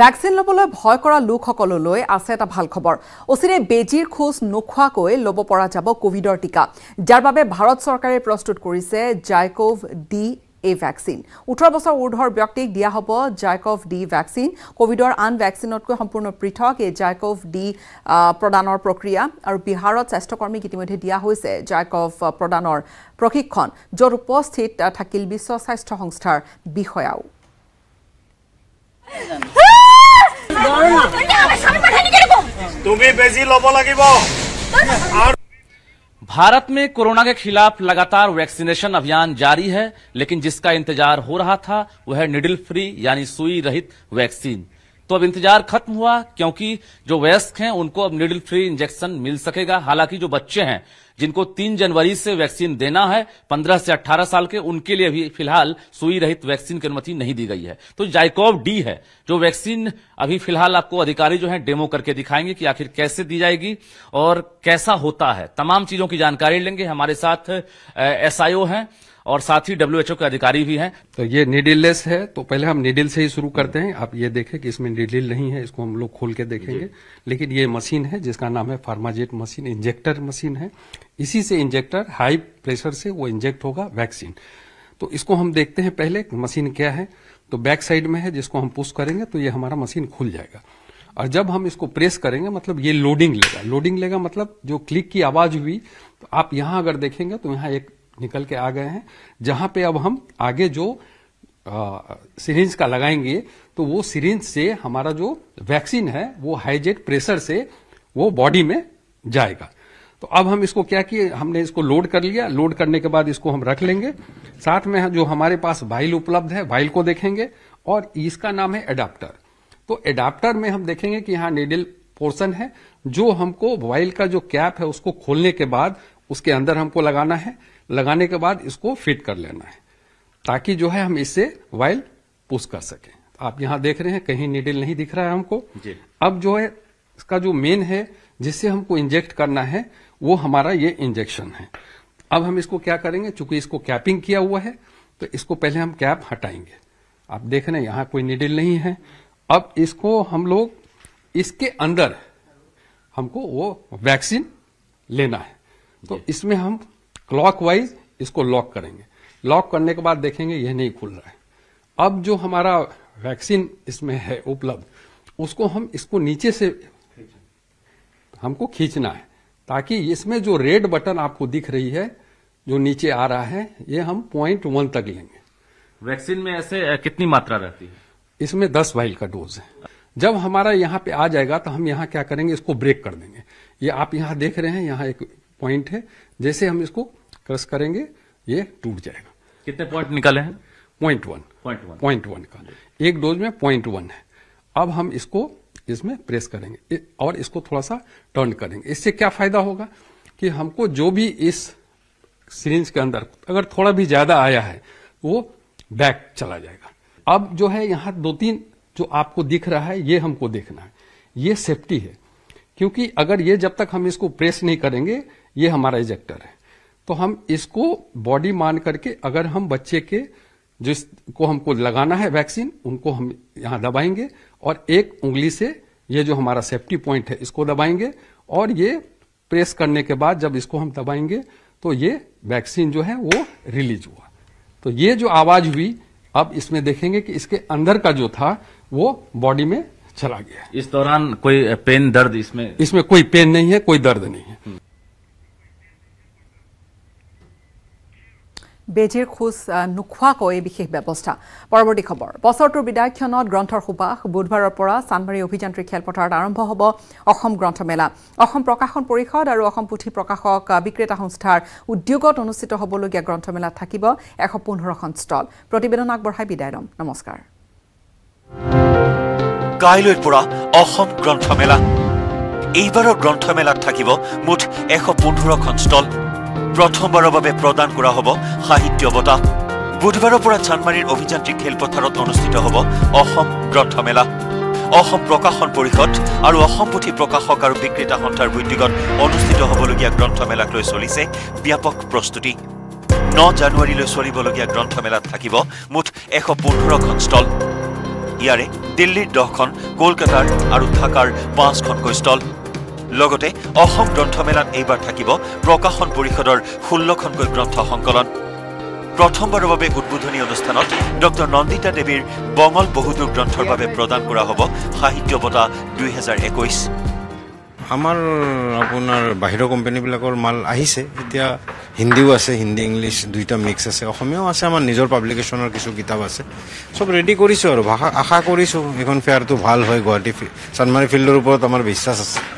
vaccine ল'বলৈ ভয় কৰা লোকসকললৈ আছে এটা ভাল খবৰ অচিৰে বেজিৰ খোজ নোখোৱাকৈ ল'ব পৰা যাব কোভিডৰ টীকা যাৰ বাবে ভাৰত চৰকাৰে প্ৰস্তুত কৰিছে জাইকভ ডি এ ভেকচিন ওঠৰ বছৰ ঊৰ্ধৰ ব্যক্তিক দিয়া হ'ব জাইকভ ডি ভেকচিন কোভিডৰ আন ভেকচিনতকৈ সম্পূৰ্ণ পৃথক এই জাইকভ ডি প্ৰদানৰ প্ৰক্ৰিয়া আৰু বিহাৰত স্বাস্থ্যকৰ্মীক ইতিমধ্যে দিয়া হৈছে জাইকভ প্ৰদানৰ প্ৰশিক্ষণ য'ত উপস্থিত থাকিল বিশ্ব স্বাস্থ্য সংস্থাৰ বিষয়াও भारत में कोरोना के खिलाफ लगातार वैक्सीनेशन अभियान जारी है लेकिन जिसका इंतजार हो रहा था वह निडिल फ्री यानी सुई रहित वैक्सीन तो अब इंतजार खत्म हुआ क्योंकि जो वयस्क हैं उनको अब निडल फ्री इंजेक्शन मिल सकेगा हालांकि जो बच्चे हैं जिनको 3 जनवरी से वैक्सीन देना है 15 से 18 साल के उनके लिए अभी फिलहाल सुई रहित वैक्सीन की अनुमति नहीं दी गई है तो जाइकोव डी है जो वैक्सीन अभी फिलहाल आपको अधिकारी जो है डेमो करके दिखाएंगे कि आखिर कैसे दी जाएगी और कैसा होता है तमाम चीजों की जानकारी लेंगे हमारे साथ एसआईओ है और साथ ही डब्ल्यूएचओ के अधिकारी भी हैं तो ये नीडिललेस है तो पहले हम निडिल से ही शुरू करते हैं आप ये देखें कि इसमें निडिल नहीं है इसको हम लोग खोल के देखेंगे लेकिन ये मशीन है जिसका नाम है फार्माजेट मशीन इंजेक्टर मशीन है इसी से इंजेक्टर हाई प्रेशर से वो इंजेक्ट होगा वैक्सीन तो इसको हम देखते हैं पहले मशीन क्या है तो बैक साइड में है जिसको हम पुश करेंगे तो ये हमारा मशीन खुल जाएगा और जब हम इसको प्रेस करेंगे मतलब ये लोडिंग लेगा लोडिंग लेगा मतलब जो क्लिक की आवाज हुई तो आप यहां अगर देखेंगे तो यहाँ एक निकल के आ गए हैं जहां पे अब हम आगे जो सीरेंज का लगाएंगे तो वो सीरेंज से हमारा जो वैक्सीन है वो हाईजेट प्रेशर से वो बॉडी में जाएगा तो अब हम इसको क्या किए हमने इसको लोड कर लिया लोड करने के बाद इसको हम रख लेंगे साथ में जो हमारे पास वाइल उपलब्ध है वाइल को देखेंगे और इसका नाम है एडाप्टर तो एडाप्टर में हम देखेंगे कि यहाँ नेडल पोर्शन है जो हमको वाइल का जो कैप है उसको खोलने के बाद उसके अंदर हमको लगाना है लगाने के बाद इसको फिट कर लेना है ताकि जो है हम इससे वाइल पुश कर सके आप यहां देख रहे हैं कहीं निडिल नहीं दिख रहा है हमको अब जो है इसका जो मेन है जिससे हमको इंजेक्ट करना है वो हमारा ये इंजेक्शन है अब हम इसको क्या करेंगे चूंकि इसको कैपिंग किया हुआ है तो इसको पहले हम कैप हटाएंगे आप देख रहे हैं यहां कोई निडिल नहीं है अब इसको हम लोग इसके अंदर हमको वो वैक्सीन लेना है तो इसमें हम क्लॉकवाइज इसको लॉक करेंगे लॉक करने के बाद देखेंगे यह नहीं खुल रहा है अब जो हमारा वैक्सीन इसमें है उपलब्ध उसको हम इसको नीचे से हमको खींचना है ताकि इसमें जो रेड बटन आपको दिख रही है जो नीचे आ रहा है ये हम पॉइंट वन तक लेंगे वैक्सीन में ऐसे कितनी मात्रा रहती है इसमें दस वाइल का डोज है जब हमारा यहाँ पे आ जाएगा तो हम यहाँ क्या करेंगे इसको ब्रेक कर देंगे ये आप यहाँ देख रहे हैं यहाँ एक पॉइंट है जैसे हम इसको क्रस करेंगे ये टूट जाएगा कितने पॉइंट निकाले हैं point one point one point one का एक डोज में पॉइंट वन है अब हम इसको इसमें प्रेस करेंगे और इसको थोड़ा सा टर्न करेंगे इससे क्या फायदा होगा कि हमको जो भी इस सीरीज के अंदर अगर थोड़ा भी ज्यादा आया है वो बैक चला जाएगा अब जो है यहाँ दो तीन जो आपको दिख रहा है ये हमको देखना है ये सेफ्टी है क्योंकि अगर ये जब तक हम इसको प्रेस नहीं करेंगे ये हमारा इजेक्टर है तो हम इसको बॉडी मान करके अगर हम बच्चे के जिसको हमको लगाना है वैक्सीन उनको हम यहां दबाएंगे और एक उंगली से ये जो हमारा सेफ्टी पॉइंट है इसको दबाएंगे और ये प्रेस करने के बाद जब इसको हम दबाएंगे तो ये वैक्सीन जो है वो रिलीज हुआ तो ये जो आवाज हुई अब इसमें देखेंगे कि इसके अंदर का जो था वो बॉडी में चला गया इस दौरान कोई पेन दर्द इसमें इसमें कोई पेन नहीं है कोई दर्द नहीं है বেজিৰ খোজ নোখোৱাকৈ এই বিশেষ ব্যৱস্থা পৰৱৰ্তী খবৰ বছৰটোৰ বিদায় ক্ষণত গ্ৰন্থৰ সুবাস বুধবাৰৰ পৰা চানমাৰী অভিযান্ত্ৰিক খেলপথাৰত আৰম্ভ হ'ব অসম গ্ৰন্থমেলা অসম প্ৰকাশন পৰিষদ আৰু অসম পুথি প্ৰকাশক বিক্ৰেতা সংস্থাৰ উদ্যোগত অনুষ্ঠিত হ'বলগীয়া গ্ৰন্থমেলাত থাকিব এশ পোন্ধৰখন ষ্টল প্ৰতিবেদন আগবঢ়াই বিদায় ল'ম নমস্কাৰ কাইলৈৰ পৰা অসম গ্ৰন্থমেলা এইবাৰৰ গ্ৰন্থমেলাত থাকিব মুঠ এশ পোন্ধৰখন ষ্টল প্ৰথমবাৰৰ বাবে প্ৰদান কৰা হ'ব সাহিত্য বঁটা বুধবাৰৰ পৰা চানমাৰীৰ অভিযান্ত্ৰিক খেলপথাৰত অনুষ্ঠিত হ'ব অসম গ্ৰন্থমেলা অসম প্ৰকাশন পৰিষদ আৰু অসম পুথি প্ৰকাশক আৰু বিক্ৰেতা সন্থাৰ উদ্যোগত অনুষ্ঠিত হ'বলগীয়া গ্ৰন্থমেলাক লৈ চলিছে ব্যাপক প্ৰস্তুতি ন জানুৱাৰীলৈ চলিবলগীয়া গ্ৰন্থমেলাত থাকিব মুঠ এশ পোন্ধৰখন ষ্টল ইয়াৰে দিল্লীৰ দহখন কলকাতাৰ আৰু ঢাকাৰ পাঁচখনকৈ ষ্টল লগতে অসম গ্ৰন্থমেলাত এইবাৰ থাকিব প্ৰকাশন পৰিষদৰ ষোল্লখনকৈ গ্ৰন্থ সংকলন প্ৰথমবাৰৰ বাবে উদ্বোধনী অনুষ্ঠানত ডঃ নন্দিতা দেৱীৰ বঙল বহুদূৰ গ্ৰন্থৰ বাবে প্ৰদান কৰা হ'ব সাহিত্য বঁটা দুহেজাৰ একৈছ আমাৰ আপোনাৰ বাহিৰৰ কোম্পানীবিলাকৰ মাল আহিছে এতিয়া হিন্দীও আছে হিন্দী ইংলিছ দুইটা মিক্স আছে অসমীয়াও আছে আমাৰ নিজৰ পাব্লিকেশ্যনৰ কিছু কিতাপ আছে চব ৰেডি কৰিছোঁ আৰু ভাষা আশা কৰিছোঁ এইখন ফেয়াৰটো ভাল হয় গুৱাহাটী চানমাৰী ফিল্ডৰ ওপৰত আমাৰ বিশ্বাস আছে